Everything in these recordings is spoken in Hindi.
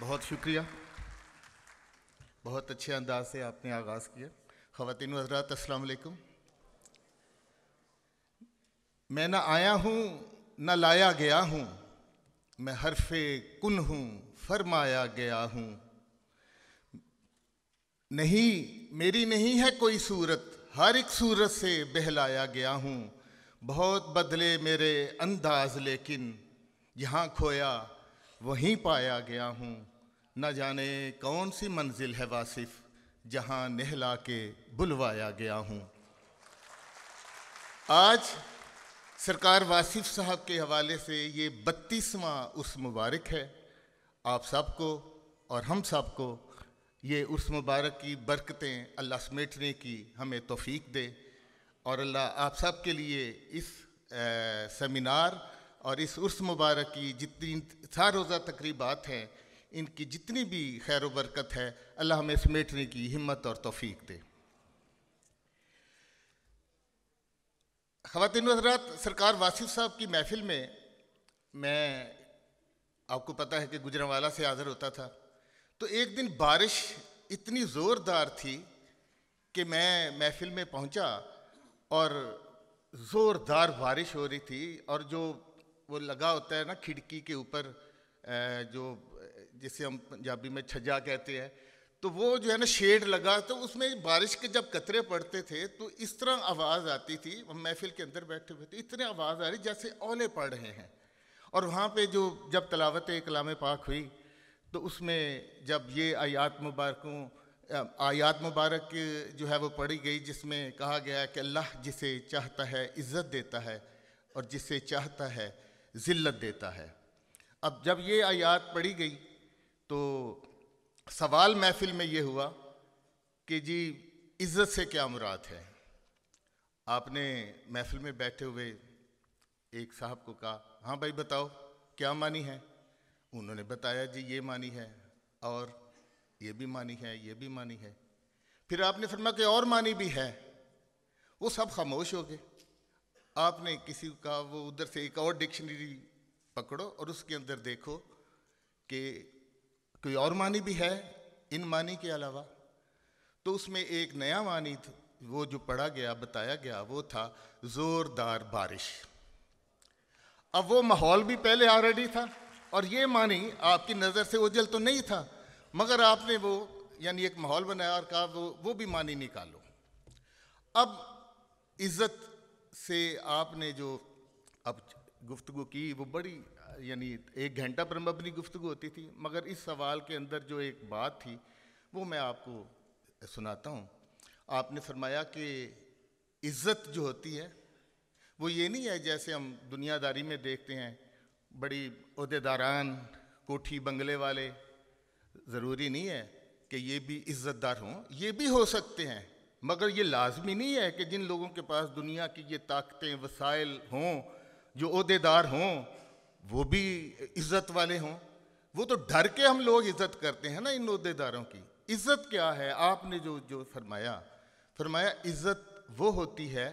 बहुत शुक्रिया बहुत अच्छे अंदाज से आपने आगाज़ किया ख़वातिन हजरात असलकुम मैं ना आया हूँ ना लाया गया हूँ मैं हरफे कुन हूँ फरमाया गया हूँ नहीं मेरी नहीं है कोई सूरत हर एक सूरत से बहलाया गया हूँ बहुत बदले मेरे अंदाज लेकिन यहाँ खोया वहीं पाया गया हूँ न जाने कौन सी मंजिल है वासिफ जहाँ नहला के बुलवाया गया हूँ आज सरकार वासिफ साहब के हवाले से ये बत्तीसवा उस मुबारक है आप सबको और हम सबको ये उस मुबारक की बरकतें अल्लाह समेटने की हमें तोफ़ीक दे और अल्लाह आप सब के लिए इस ए, सेमिनार और इस उर्स मुबारक की जितनी था रोज़ा तकरीबात हैं इनकी जितनी भी खैर बरकत है अल्लाह हमें समेटने की हिम्मत और तोफ़ी दे ख़वान हजरात सरकार वासिफ साहब की महफिल में मैं आपको पता है कि गुजरावाला से हाज़िर होता था तो एक दिन बारिश इतनी ज़ोरदार थी कि मैं महफिल में पहुंचा और ज़ोरदार बारिश हो रही थी और जो वो लगा होता है ना खिड़की के ऊपर जो जिसे हम पंजाबी में छज्जा कहते हैं तो वो जो है ना शेड लगा तो उसमें बारिश के जब कतरे पड़ते थे तो इस तरह आवाज़ आती थी महफिल के अंदर बैठे हुए थे तो इतने आवाज़ आ रही जैसे ओले पड़ रहे हैं और वहाँ पे जो जब तलावत कलाम पाक हुई तो उसमें जब ये आयात मुबारकों आयात मुबारक जो है वो पढ़ी गई जिसमें कहा गया कि अल्लाह जिसे चाहता है इज़्ज़त देता है और जिसे चाहता है ज़िल्लत देता है अब जब ये आयात पढ़ी गई तो सवाल महफिल में ये हुआ कि जी इज़्ज़त से क्या मुराद है आपने महफिल में बैठे हुए एक साहब को कहा हाँ भाई बताओ क्या मानी है उन्होंने बताया जी ये मानी है और ये भी मानी है ये भी मानी है फिर आपने फरमा कि और मानी भी है वो सब खामोश हो गए आपने किसी का वो उधर से एक और डिक्शनरी पकड़ो और उसके अंदर देखो कि कोई और मानी भी है इन मानी के अलावा तो उसमें एक नया मानी वो जो पढ़ा गया बताया गया वो था ज़ोरदार बारिश अब वो माहौल भी पहले ऑलरेडी था और ये मानी आपकी नज़र से उजल तो नहीं था मगर आपने वो यानी एक माहौल बनाया और कहा वो वो भी मानी निकालो अब इज़्ज़त से आपने जो अब गुफ्तु की वो बड़ी यानी एक घंटा पर मबनी गुफ्तु होती थी मगर इस सवाल के अंदर जो एक बात थी वो मैं आपको सुनाता हूँ आपने फरमाया कि इज़्ज़त जो होती है वो ये नहीं है जैसे हम दुनियादारी में देखते हैं बड़ी अहदेदारान कोठी बंगले वाले ज़रूरी नहीं है कि ये भी इज़्ज़तदार हों ये भी हो सकते हैं मगर ये लाजमी नहीं है कि जिन लोगों के पास दुनिया की ये ताकतें वसाइल हों जो अहदेदार हों वो भी इज़्ज़त वाले हों वो तो डर के हम लोग इज़्ज़त करते हैं ना इन अहदेदारों की इज़्ज़त क्या है आपने जो जो फरमाया फरमाया इज़्ज़त वो होती है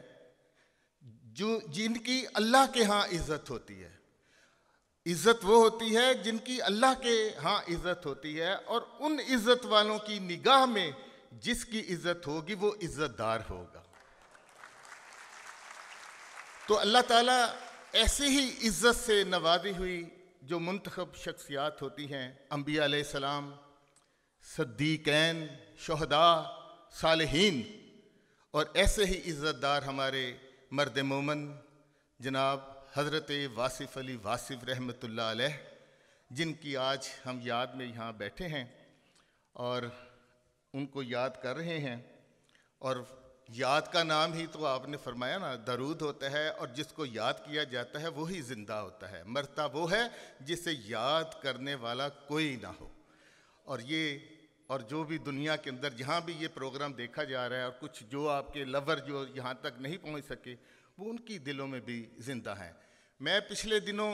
जो जिनकी अल्लाह के यहाँ इज़्ज़त होती है इज़्ज़त वो होती है जिनकी अल्लाह के यहाँ इज़्ज़त होती है और उन इज़्ज़त वालों की निगाह में जिसकी इज्जत होगी वो इज्जतदार होगा तो अल्लाह ताला ऐसे ही इज्जत से नवाजी हुई जो मंतखब शख्सियात होती हैं अम्बिया सलाम सद्दीकैन शहदा सालहीन और ऐसे ही इज़्ज़तदार हमारे मर्द मोमन जनाब हज़रत वासिफ़ अली वासिफ़ रहमतुल्लाह जिनकी आज हम याद में यहाँ बैठे हैं और उनको याद कर रहे हैं और याद का नाम ही तो आपने फरमाया ना दरूद होता है और जिसको याद किया जाता है वही ज़िंदा होता है मरता वो है जिसे याद करने वाला कोई ना हो और ये और जो भी दुनिया के अंदर जहाँ भी ये प्रोग्राम देखा जा रहा है और कुछ जो आपके लवर जो यहाँ तक नहीं पहुँच सके वो उनकी दिलों में भी ज़िंदा हैं मैं पिछले दिनों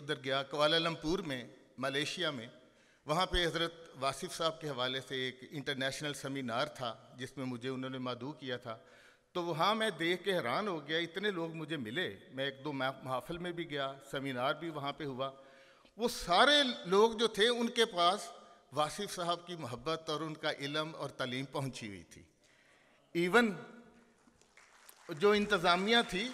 उधर गया कोलालमपुर में मलेशिया में वहाँ पे हज़रत वासिफ साहब के हवाले से एक इंटरनेशनल सेमिनार था जिसमें मुझे उन्होंने मादू किया था तो वहाँ मैं देख के हैरान हो गया इतने लोग मुझे मिले मैं एक दो महाफिल में भी गया सेमिनार भी वहाँ पे हुआ वो सारे लोग जो थे उनके पास वासिफ साहब की मोहब्बत और उनका इलम और तलीम पहुँची हुई थी इवन जो इंतज़ामिया थी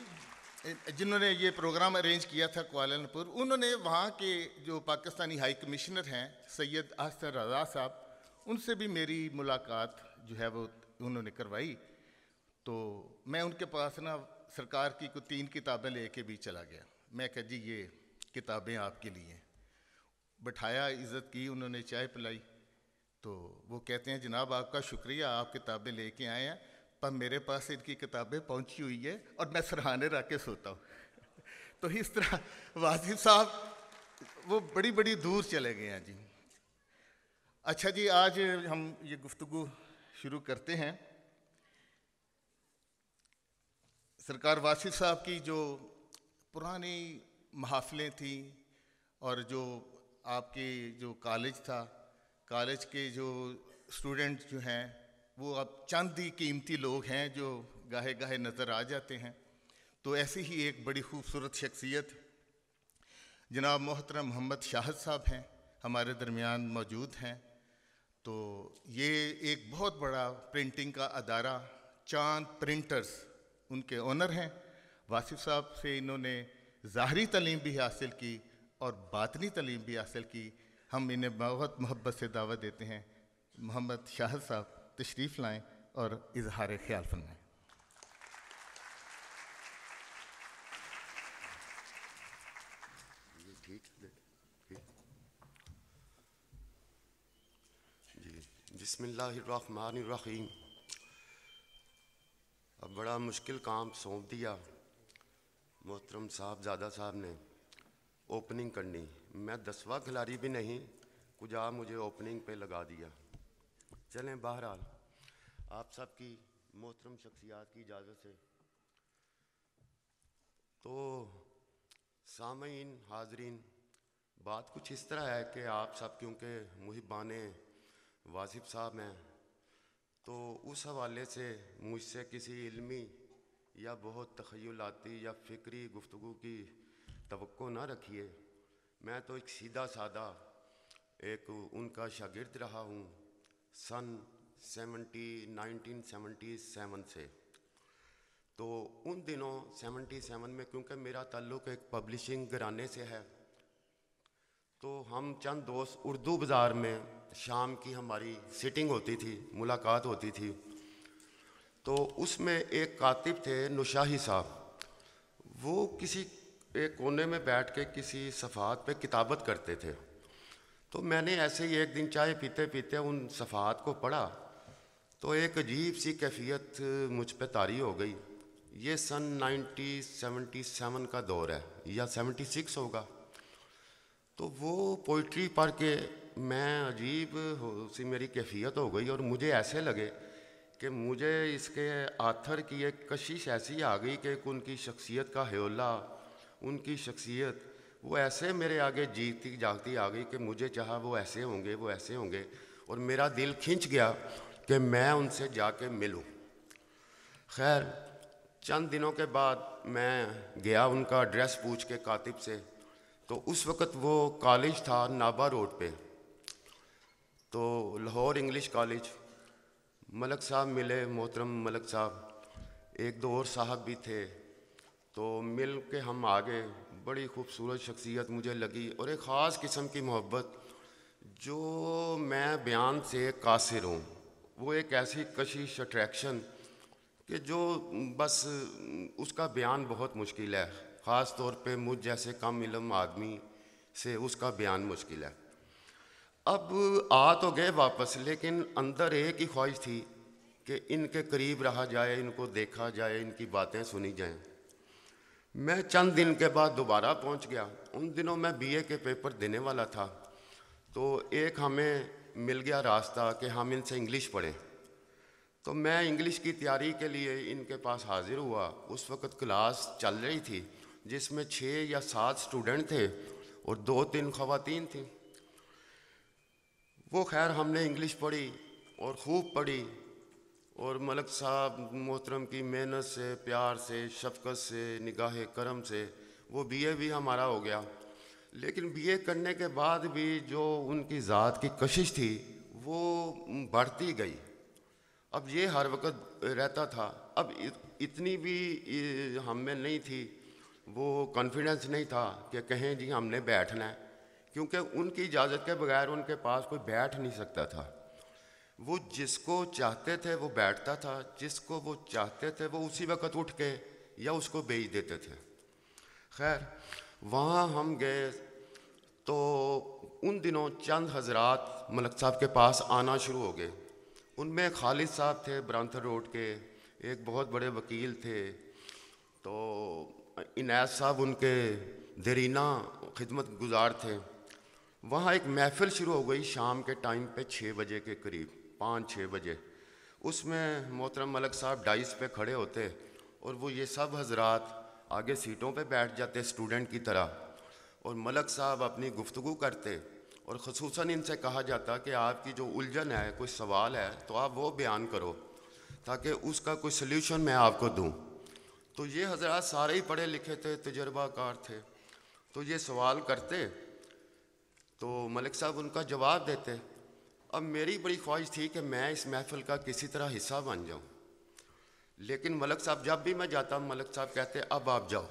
जिन्होंने ये प्रोग्राम अरेंज किया था कुआलालपुर उन्होंने वहाँ के जो पाकिस्तानी हाई कमिश्नर हैं सैयद अहसर रजा साहब उनसे भी मेरी मुलाकात जो है वो उन्होंने करवाई तो मैं उनके पास ना सरकार की को तीन किताबें लेके भी चला गया मैं कह जी ये किताबें आपके लिए बैठाया इज़्ज़त की उन्होंने चाय पिलाई तो वो कहते हैं जनाब आपका शुक्रिया आप किताबें लेके आए हैं पर मेरे पास इनकी किताबें पहुंची हुई है और मैं सरहाने रख के सोता हूँ तो इस तरह वाजिब साहब वो बड़ी बड़ी दूर चले गए हैं जी अच्छा जी आज हम ये गुफ्तु शुरू करते हैं सरकार वासिफ साहब की जो पुरानी महाफिलें थी और जो आपके जो कॉलेज था कॉलेज के जो स्टूडेंट जो हैं वो अब चंद ही कीमती लोग हैं जो गाहे गाहे नज़र आ जाते हैं तो ऐसी ही एक बड़ी खूबसूरत शख्सियत जनाब मोहतरम मोहम्मद शाहद साहब हैं हमारे दरमियान मौजूद हैं तो ये एक बहुत बड़ा प्रिंटिंग का अदारा चांद प्रिंटर्स उनके ओनर हैं वासिफ साहब से इन्होंने ज़ाहरी तलीम भी हासिल की और बातनी तलीम भी हासिल की हम इन्हें बहुत मोहब्बत से दावा देते हैं मोहम्मद शाह साहब तशरीफ़ लाएँ और इजहार ख्याल फरमाएँ बसमीम अब बड़ा मुश्किल काम सौंप दिया मोहतरम साहब ज्यादा साहब ने ओपनिंग करनी मैं दसवा खिलाड़ी भी नहीं कुछ आ मुझे ओपनिंग पे लगा दिया चलें बहरहाल आप सबकी मोहतरम शख्सियात की इजाज़त से तो सामीन हाजरीन बात कुछ इस तरह है कि आप सब क्योंकि मुहिबान वासिब साहब हैं तो उस हवाले से मुझसे किसी इलमी या बहुत तखयलाती या फ़िक्री गुफ्तु की तो ना रखिए मैं तो एक सीधा सादा एक उनका शागिर्द रहा हूँ सन सेवेंटी नाइनटीन सेवेंटी सेवन से तो उन दिनों सेवन में क्योंकि मेरा ताल्लुक एक पब्लिशिंग घराने से है तो हम चंद दोस्त उर्दू बाज़ार में शाम की हमारी सिटिंग होती थी मुलाकात होती थी तो उसमें एक कातिब थे नुशाही साहब वो किसी एक कोने में बैठ के किसी सफ़ात पे किताबत करते थे तो मैंने ऐसे ही एक दिन चाय पीते पीते उन सफ़ात को पढ़ा तो एक अजीब सी कैफियत मुझ पर तारी हो गई ये सन 1977 का दौर है या 76 होगा तो वो पोइट्री पढ़ के मैं अजीब सी मेरी कैफियत हो गई और मुझे ऐसे लगे कि मुझे इसके आथर की एक कशिश ऐसी आ गई कि उनकी शख्सियत का हयोला उनकी शख्सियत वो ऐसे मेरे आगे जीती जागती आ गई कि मुझे चाह वो ऐसे होंगे वो ऐसे होंगे और मेरा दिल खींच गया कि मैं उनसे जाके मिलूं खैर चंद दिनों के बाद मैं गया उनका एड्रेस पूछ के कातिब से तो उस वक़्त वो कॉलेज था नाबा रोड पे तो लाहौर इंग्लिश कॉलेज मलक साहब मिले मोहतरम मलक साहब एक दो और साहब भी थे तो मिल के हम आगे बड़ी खूबसूरत शख्सियत मुझे लगी और एक ख़ास किस्म की मोहब्बत जो मैं बयान से कासिर हूँ वो एक ऐसी कशिश अट्रैक्शन कि जो बस उसका बयान बहुत मुश्किल है ख़ास तौर पे मुझ जैसे कम इलम आदमी से उसका बयान मुश्किल है अब आ तो गए वापस लेकिन अंदर एक ही ख्वाहिश थी कि इनके करीब रहा जाए इनको देखा जाए इनकी बातें सुनी जाएं मैं चंद दिन के बाद दोबारा पहुंच गया उन दिनों मैं बीए के पेपर देने वाला था तो एक हमें मिल गया रास्ता कि हम इनसे इंग्लिश पढ़ें तो मैं इंग्लिश की तैयारी के लिए इनके पास हाजिर हुआ उस वक़्त क्लास चल रही थी जिसमें छः या सात स्टूडेंट थे और दो तीन खातन थी वो खैर हमने इंग्लिश पढ़ी और खूब पढ़ी और मलक साहब मोहतरम की मेहनत से प्यार से शफकत से निगाह करम से वो बीए भी हमारा हो गया लेकिन बीए करने के बाद भी जो उनकी ज़ात की कशिश थी वो बढ़ती गई अब ये हर वक्त रहता था अब इतनी भी हम में नहीं थी वो कॉन्फिडेंस नहीं था कि कहें जी हमने बैठना है क्योंकि उनकी इजाज़त के बगैर उनके पास कोई बैठ नहीं सकता था वो जिसको चाहते थे वो बैठता था जिसको वो चाहते थे वो उसी वक़्त उठ के या उसको बेच देते थे खैर वहाँ हम गए तो उन दिनों चंद हजरात मलक साहब के पास आना शुरू हो गए उनमें खालिद साहब थे ब्रांथर रोड के एक बहुत बड़े वकील थे तो इनायत साहब उनके दरीना खिदमत गुजार थे वहाँ एक महफ़िल शुरू हो गई शाम के टाइम पे छः बजे के करीब पाँच छः बजे उसमें मोहतरम मलक साहब डाइस पे खड़े होते और वो ये सब हजरात आगे सीटों पे बैठ जाते स्टूडेंट की तरह और मलक साहब अपनी गुफ्तु करते और खसूस इनसे कहा जाता कि आपकी जो उलझन है कोई सवाल है तो आप वो बयान करो ताकि उसका कोई सल्यूशन मैं आपको दूँ तो ये हजरात सारे ही पढ़े लिखे थे तजर्बाकार थे तो ये सवाल करते तो मलिक साहब उनका जवाब देते अब मेरी बड़ी ख्वाहिश थी कि मैं इस महफिल का किसी तरह हिस्सा बन जाऊं लेकिन मलक साहब जब भी मैं जाता मलक साहब कहते अब आप जाओ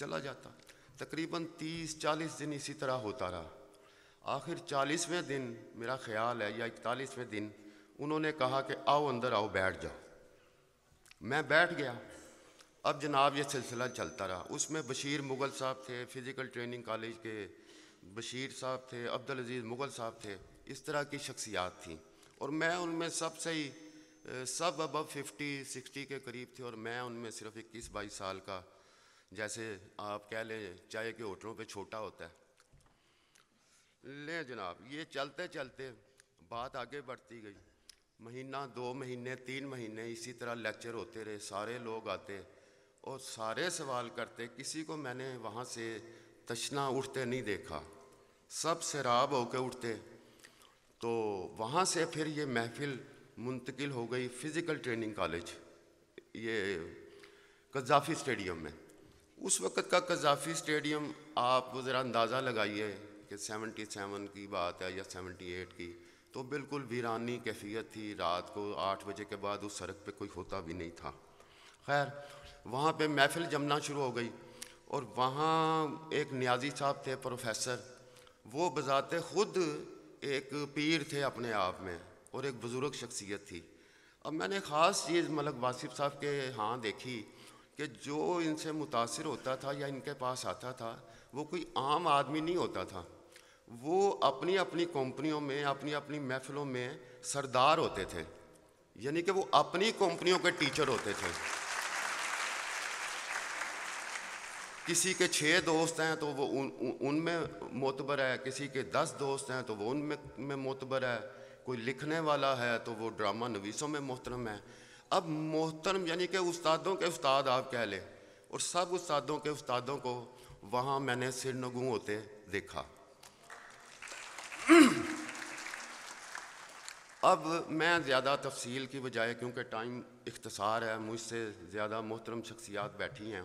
चला जाता तकरीबन तीस चालीस दिन इसी तरह होता रहा आखिर चालीसवें दिन मेरा ख्याल है या इकतालीसवें दिन उन्होंने कहा कि आओ अंदर आओ बैठ जाओ मैं बैठ गया अब जनाब ये सिलसिला चलता रहा उसमें बशीर मुग़ल साहब थे फ़िज़िकल ट्रेनिंग कॉलेज के बशीर साहब थे अब्दुल अजीज़ मुग़ल साहब थे इस तरह की शख्सियात थी और मैं उनमें सबसे ही सब अब फिफ्टी सिक्सटी के करीब थे और मैं उनमें सिर्फ इक्कीस बाईस साल का जैसे आप कह लें चाय के होटलों पे छोटा होता है ले जनाब ये चलते चलते बात आगे बढ़ती गई महीना दो महीने तीन महीने इसी तरह लेक्चर होते रहे सारे लोग आते और सारे सवाल करते किसी को मैंने वहाँ से तशना उठते नहीं देखा सब शराब होकर उठते तो वहाँ से फिर ये महफिल मुंतकिल हो गई फ़िज़िकल ट्रेनिंग कॉलेज ये कज़ाफ़ी स्टेडियम में उस वक़्त का कज़ाफ़ी स्टेडियम आप ज़रा अंदाज़ा लगाइए कि सेवन की बात है या एट की तो बिल्कुल वीरानी कैफियत थी रात को आठ बजे के बाद उस सड़क पे कोई होता भी नहीं था खैर वहाँ पे महफिल जमना शुरू हो गई और वहाँ एक न्याजी साहब थे प्रोफेसर वो बजाते ख़ुद एक पीर थे अपने आप में और एक बुज़ुर्ग शख्सियत थी अब मैंने ख़ास चीज़ मलक मतलब वासिफ साहब के हाँ देखी कि जो इनसे मुतासर होता था या इनके पास आता था वो कोई आम आदमी नहीं होता था वो अपनी अपनी कंपनियों में अपनी अपनी महफिलों में सरदार होते थे यानी कि वो अपनी कंपनियों के टीचर होते थे किसी के छः दोस्त हैं तो वो उन उनमें मोतबर है किसी के दस दोस्त हैं तो वो उनमें में मोतबर है कोई लिखने वाला है तो वो ड्रामा नवीसों में मोहतरम है अब मोहतरम यानी कि उस्तादों के उस्ताद आप कह लें और सब उस्तादों के उस्तादों को वहाँ मैंने सिर नगू होते देखा अब मैं ज़्यादा तफसील की बजाय क्योंकि टाइम इख्तसार है मुझसे ज़्यादा मोहतरम शख्सियात बैठी हैं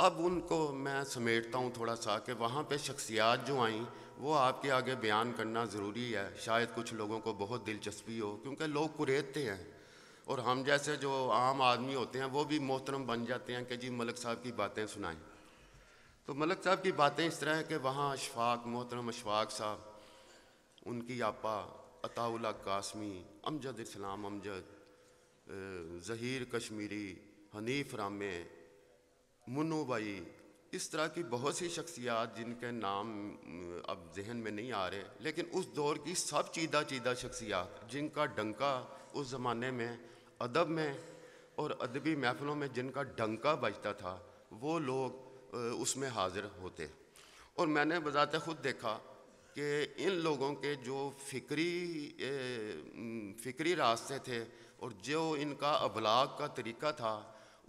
अब उनको मैं समेटता हूँ थोड़ा सा कि वहाँ पे शख्सियात जो आईं वो आपके आगे बयान करना ज़रूरी है शायद कुछ लोगों को बहुत दिलचस्पी हो क्योंकि लोग कुरेदते हैं और हम जैसे जो आम आदमी होते हैं वो भी मोहतरम बन जाते हैं कि जी मलक साहब की बातें सुनाएं तो मलक साहब की बातें इस तरह है कि वहाँ अशफाक मोहतरम अशफाक साहब उनकी आपा अताउल्ला कासमी अमजद इस्लाम अमजद जहीर कश्मीरी हनीफ रामे मुनुबई इस तरह की बहुत सी शख्सियात जिनके नाम अब जहन में नहीं आ रहे लेकिन उस दौर की सब चीदा चीदा शख्सियात जिनका डंका उस ज़माने में अदब में और अदबी महफलों में जिनका डंका बजता था वो लोग उसमें हाजिर होते और मैंने बजात ख़ुद देखा कि इन लोगों के जो फिक्री फिक्री रास्ते थे और जो इनका अबलाग का तरीका था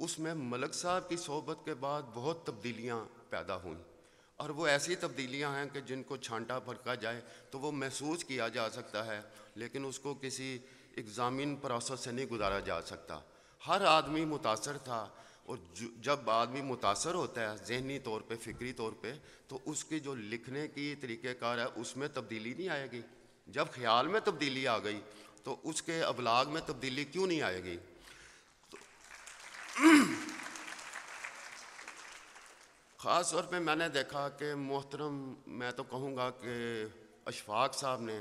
उसमें मलक साहब की सोबत के बाद बहुत तब्दीलियाँ पैदा हुई और वो ऐसी तब्दीलियाँ हैं कि जिनको छांटा फटका जाए तो वो महसूस किया जा सकता है लेकिन उसको किसी एग्ज़ामिन प्रोसेस से नहीं गुजारा जा सकता हर आदमी मुतासर था और जब आदमी मुतासर होता है जहनी तौर पे फ़िक्री तौर पे तो उसकी जो लिखने की तरीक़ेकार है उसमें तब्दीली नहीं आएगी जब ख्याल में तब्दीली आ गई तो उसके अबलाग में तब्दीली क्यों नहीं आएगी ख़ास तौर पे मैंने देखा कि मोहतरम मैं तो कहूँगा कि अशफाक साहब ने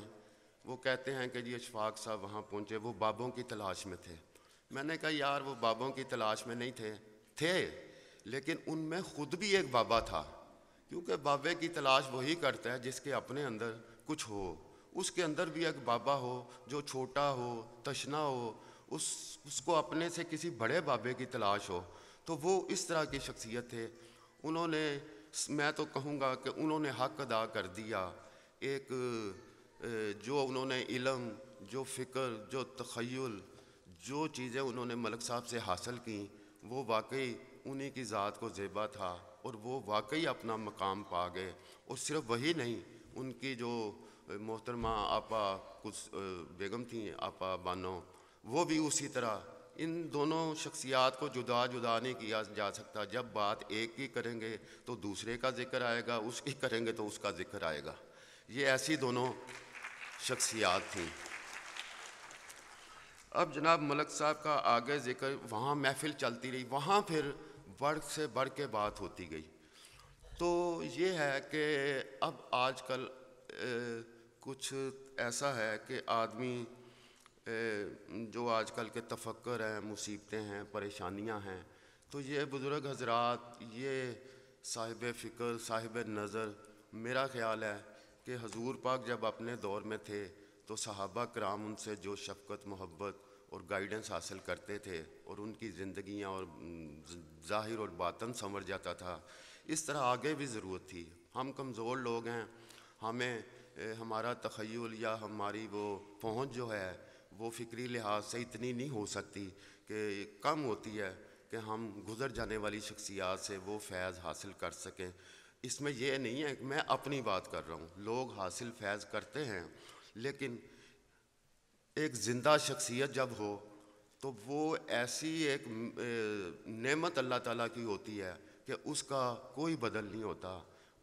वो कहते हैं कि जी अशफाक साहब वहाँ पहुँचे वो बाबों की तलाश में थे मैंने कहा यार वो बाबों की तलाश में नहीं थे थे लेकिन उनमें खुद भी एक बाबा था क्योंकि बाबे की तलाश वही करता है जिसके अपने अंदर कुछ हो उसके अंदर भी एक बाबा हो जो छोटा हो तशना हो उस उसको अपने से किसी बड़े बाबे की तलाश हो तो वो इस तरह की शख्सियत थे उन्होंने मैं तो कहूँगा कि उन्होंने हक अदा कर दिया एक जो उन्होंने इलम जो फ़िक्र जो तखयल जो चीज़ें उन्होंने मलक साहब से हासिल की वो वाकई उन्हीं की ज़ात को जेबा था और वो वाकई अपना मकाम पा गए और सिर्फ वही नहीं उनकी जो मोहतरमा आपा कुछ बेगम थी आपा बानो वो भी उसी तरह इन दोनों शख्सियात को जुदा जुदा नहीं किया जा सकता जब बात एक की करेंगे तो दूसरे का जिक्र आएगा उसकी करेंगे तो उसका जिक्र आएगा ये ऐसी दोनों शख्सियात थी अब जनाब मलक साहब का आगे जिक्र वहाँ महफिल चलती रही वहाँ फिर बढ़ से बढ़ के बात होती गई तो ये है कि अब आजकल कुछ ऐसा है कि आदमी जो आजकल के तफक्र हैं मुसीबतें हैं परेशानियां हैं तो ये बुज़ुर्ग हजरात ये साहिब फ़िक्र साहिब नज़र मेरा ख्याल है कि हजूर पाक जब अपने दौर में थे तो सहाबा कराम उनसे जो शफकत मोहब्बत और गाइडेंस हासिल करते थे और उनकी ज़िंदियाँ और ज़ाहिर और बातन संवर जाता था इस तरह आगे भी ज़रूरत थी हम कमज़ोर लोग हैं हमें हमारा तखयल या हमारी वो पहुँच जो है वो फ़िक्री लिहाज से इतनी नहीं हो सकती कि कम होती है कि हम गुज़र जाने वाली शख्सियात से वो फैज़ हासिल कर सकें इसमें यह नहीं है कि मैं अपनी बात कर रहा हूँ लोग हासिल फैज़ करते हैं लेकिन एक ज़िंदा शख्सियत जब हो तो वो ऐसी एक नेमत अल्लाह ताला की होती है कि उसका कोई बदल नहीं होता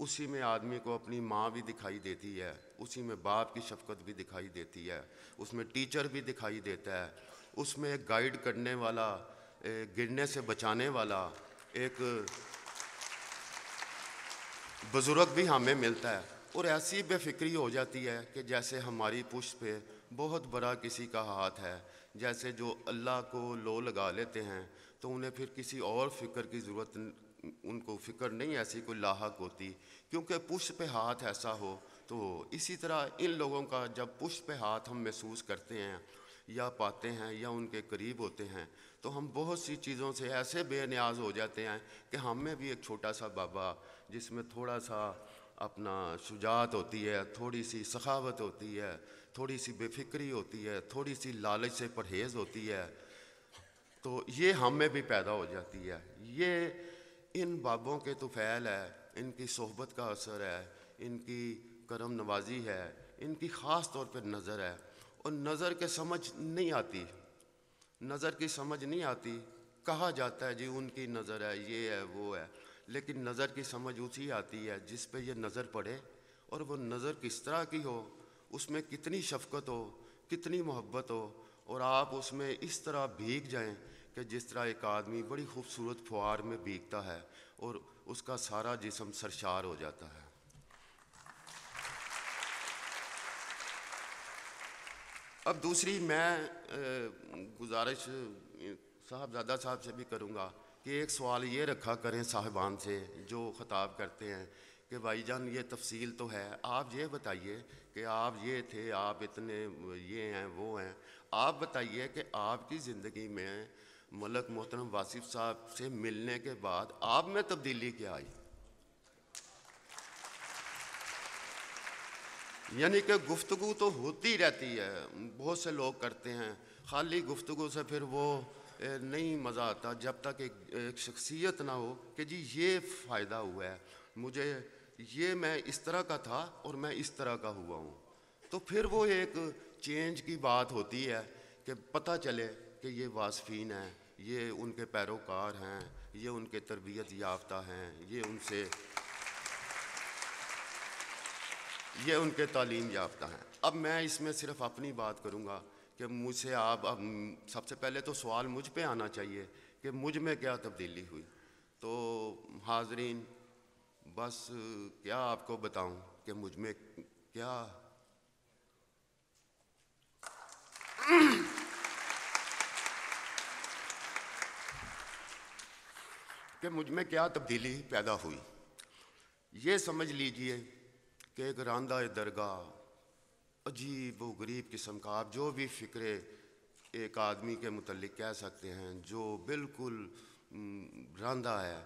उसी में आदमी को अपनी माँ भी दिखाई देती है उसी में बाप की शफकत भी दिखाई देती है उसमें टीचर भी दिखाई देता है उसमें एक गाइड करने वाला गिरने से बचाने वाला एक बुज़ुर्ग भी हमें मिलता है और ऐसी बेफिक्री हो जाती है कि जैसे हमारी पुश्त पे बहुत बड़ा किसी का हाथ है जैसे जो अल्लाह को लो लगा लेते हैं तो उन्हें फिर किसी और फिक्र की ज़रूरत उनको फिक्र नहीं ऐसी कोई लाक होती क्योंकि पुश पे हाथ ऐसा हो तो इसी तरह इन लोगों का जब पुश पे हाथ हम महसूस करते हैं या पाते हैं या उनके करीब होते हैं तो हम बहुत सी चीज़ों से ऐसे बेनियाज हो जाते हैं कि हमें भी एक छोटा सा बाबा जिसमें थोड़ा सा अपना शुजात होती है थोड़ी सी सखावत होती है थोड़ी सी बेफिक्री होती है थोड़ी सी लालच से परहेज़ होती है तो ये हम में भी पैदा हो जाती है ये इन बाबों के तुफैल तो है इनकी सोहबत का असर है इनकी करम नवाजी है इनकी ख़ास तौर पर नज़र है और नज़र के समझ नहीं आती नज़र की समझ नहीं आती कहा जाता है जी उनकी नज़र है ये है वो है लेकिन नज़र की समझ उसी आती है जिस पे ये नज़र पड़े और वो नज़र किस तरह की हो उसमें कितनी शफकत हो कितनी मोहब्बत हो और आप उसमें इस तरह भीग जाएं कि जिस तरह एक आदमी बड़ी खूबसूरत फुहार में बीगता है और उसका सारा जिसम सरशार हो जाता है अब दूसरी मैं गुजारिश साहबजादा साहब से भी करूँगा कि एक सवाल ये रखा करें साहबान से जो ख़ताब करते हैं कि भाई जान ये तफसील तो है आप ये बताइए कि आप ये थे आप इतने ये हैं वो हैं आप बताइए कि आपकी ज़िंदगी में मलक मोहतरम वासिफ साहब से मिलने के बाद आप में तब्दीली क्या आई यानी कि गुफ्तु तो होती रहती है बहुत से लोग करते हैं खाली गुफ्तु से फिर वो नहीं मज़ा आता जब तक एक, एक शख्सियत ना हो कि जी ये फ़ायदा हुआ है मुझे ये मैं इस तरह का था और मैं इस तरह का हुआ हूँ तो फिर वो एक चेंज की बात होती है कि पता चले कि ये वासफ़ीन है ये उनके पैरोकार हैं ये उनके तरबियत याफ्ता हैं ये उनसे ये उनके तालीम याफ्ता हैं अब मैं इसमें सिर्फ अपनी बात करूँगा कि मुझसे आप अब सबसे पहले तो सवाल मुझ पे आना चाहिए कि मुझ में क्या तब्दीली हुई तो हाजरीन बस क्या आपको बताऊं कि मुझ में क्या कि मुझ में क्या तब्दीली पैदा हुई ये समझ लीजिए कि एक रानदा दरगाह अजीब व गरीब किस्म का आप जो भी फ़िक्र एक आदमी के मुतलिक कह सकते हैं जो बिल्कुल रानदा है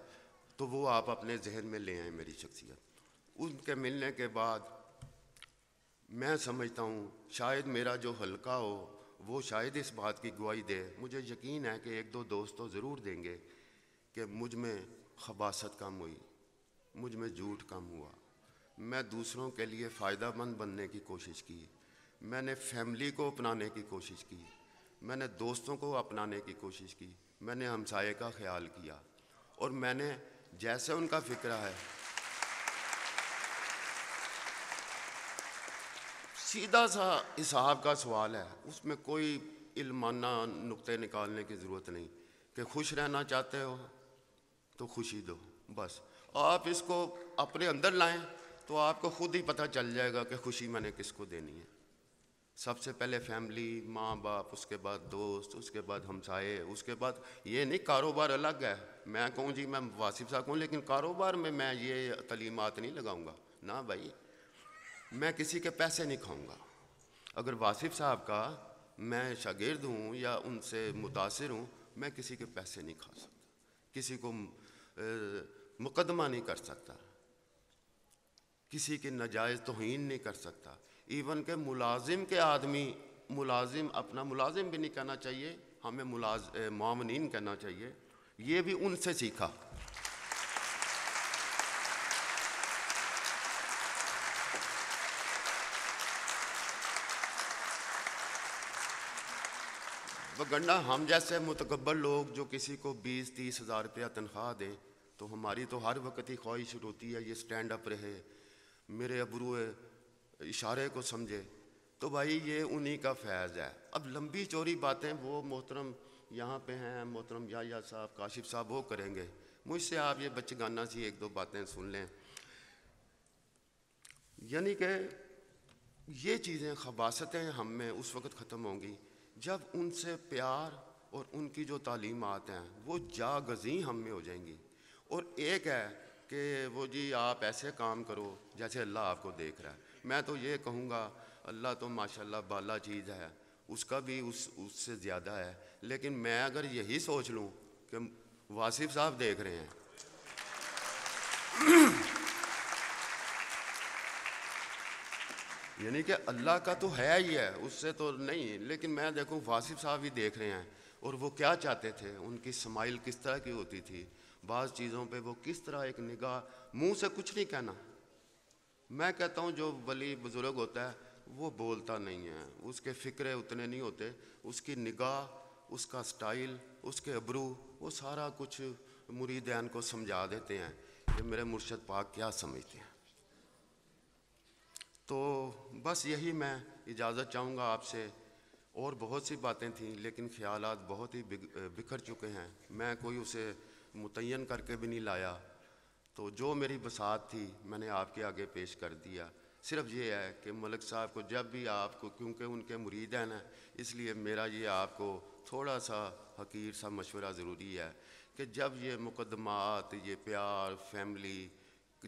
तो वो आप अपने जहन में ले आए मेरी शख्सियत उनके मिलने के बाद मैं समझता हूँ शायद मेरा जो हल्का हो वो शायद इस बात की गवाही दे मुझे यकीन है कि एक दो दोस्त तो ज़रूर देंगे कि मुझ में खबासत कम हुई मुझ में झूठ कम हुआ मैं दूसरों के लिए फ़ायदा मंद बनने की कोशिश की मैंने फैमिली को अपनाने की कोशिश की मैंने दोस्तों को अपनाने की कोशिश की मैंने हमसाये का ख्याल किया और मैंने जैसे उनका फ़िक्र है सीधा सा हिसाब का सवाल है उसमें कोई इल्माना नुक्ते निकालने की ज़रूरत नहीं कि खुश रहना चाहते हो तो खुशी दो बस आप इसको अपने अंदर लाएं तो आपको खुद ही पता चल जाएगा कि खुशी मैंने किसको देनी है सबसे पहले फैमिली माँ बाप उसके बाद दोस्त उसके बाद हमसाए उसके बाद ये नहीं कारोबार अलग है मैं कहूँ जी मैं वासिफ साहब कहूँ लेकिन कारोबार में मैं ये तलीमत नहीं लगाऊंगा ना भाई मैं किसी के पैसे नहीं खाऊंगा अगर वासिफ साहब का मैं शागिर्द हूँ या उनसे मुतासर हूँ मैं किसी के पैसे नहीं खा सकता किसी को मुकदमा नहीं कर सकता किसी के नजायज़ तोहन नहीं कर सकता इवन के मुलाजिम के आदमी मुलाजिम अपना मुलाजिम भी नहीं कहना चाहिए हमें मुलाज मामनिन कहना चाहिए ये भी उनसे सीखा वगरना हम जैसे मुतकबर लोग जो किसी को बीस तीस हज़ार रुपया तनख्वाह दें तो हमारी तो हर वक्त ही ख्वाहिश होती है ये स्टैंड अप रहे मेरे अबरू इशारे को समझे तो भाई ये उन्हीं का फैज़ है अब लंबी चोरी बातें वो मोहतरम यहाँ पे हैं मोहतरम या साहब काशिफ साहब वो करेंगे मुझसे आप ये बच्चे गाना सी एक दो बातें सुन लें यानी कि ये चीज़ें खबासतें हम में उस वक़्त ख़त्म होंगी जब उनसे प्यार और उनकी जो आते हैं वो जागजी हम में हो जाएंगी और एक है कि वो जी आप ऐसे काम करो जैसे अल्लाह आपको देख रहा है मैं तो ये कहूँगा अल्लाह तो माशाल्लाह बाला चीज़ है उसका भी उस उससे ज़्यादा है लेकिन मैं अगर यही सोच लूँ कि वासिफ साहब देख रहे हैं यानी कि अल्लाह का तो है ही है उससे तो नहीं लेकिन मैं देखूँ वासिफ साहब ही देख रहे हैं और वो क्या चाहते थे उनकी स्माइल किस तरह की होती थी बाज़ चीज़ों पे वो किस तरह एक निगाह मुंह से कुछ नहीं कहना मैं कहता हूँ जो वली बुज़ुर्ग होता है वो बोलता नहीं है उसके फ़िक्रे उतने नहीं होते उसकी निगाह उसका स्टाइल उसके अबरू वो सारा कुछ मुरीदैन को समझा देते हैं कि मेरे मुर्शद पाक क्या समझते हैं तो बस यही मैं इजाज़त चाहूँगा आपसे और बहुत सी बातें थीं लेकिन ख्याल बहुत ही बिखर चुके हैं मैं कोई उसे मुतन करके भी नहीं लाया तो जो मेरी बसात थी मैंने आपके आगे पेश कर दिया सिर्फ ये है कि मलिक साहब को जब भी आपको क्योंकि उनके मुरीद हैं ना इसलिए मेरा ये आपको थोड़ा सा हकीर सा मशवरा ज़रूरी है कि जब ये मुकदमात ये प्यार फैमिली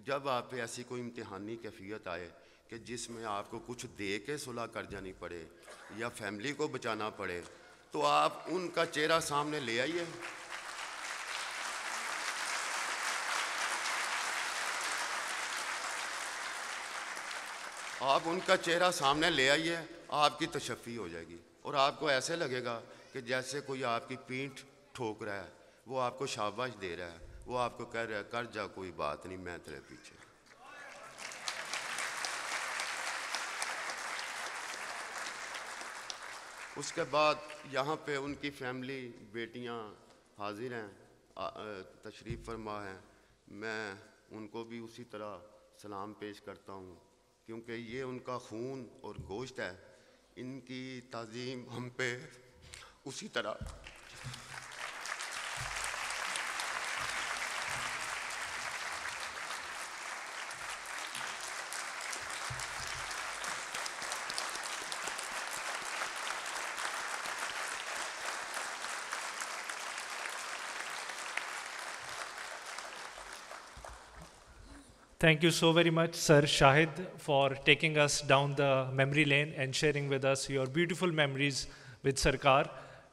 जब आप पे ऐसी कोई इम्तहानी कैफियत आए कि जिसमें आपको कुछ दे के सुलह कर जानी पड़े या फैमिली को बचाना पड़े तो आप उनका चेहरा सामने ले आइए आप उनका चेहरा सामने ले आइए आपकी तशफ़ी हो जाएगी और आपको ऐसे लगेगा कि जैसे कोई आपकी पीठ ठोक रहा है वो आपको शाबाश दे रहा है वो आपको कह रहा है कर जा कोई बात नहीं मैं तेरे पीछे उसके बाद यहाँ पे उनकी फैमिली बेटियाँ हाजिर हैं तशरीफ़ फरमा हैं मैं उनको भी उसी तरह सलाम पेश करता हूँ क्योंकि ये उनका खून और गोश्त है इनकी तज़ीम हम पे उसी तरह Thank you so very much, Sir Shahid, for taking us down the memory lane and sharing with us your beautiful memories with Sarkar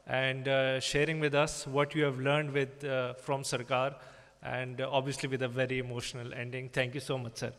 and uh, sharing with us what you have learned with, uh, from Sarkar and uh, obviously with a very emotional ending. Thank you so much, sir.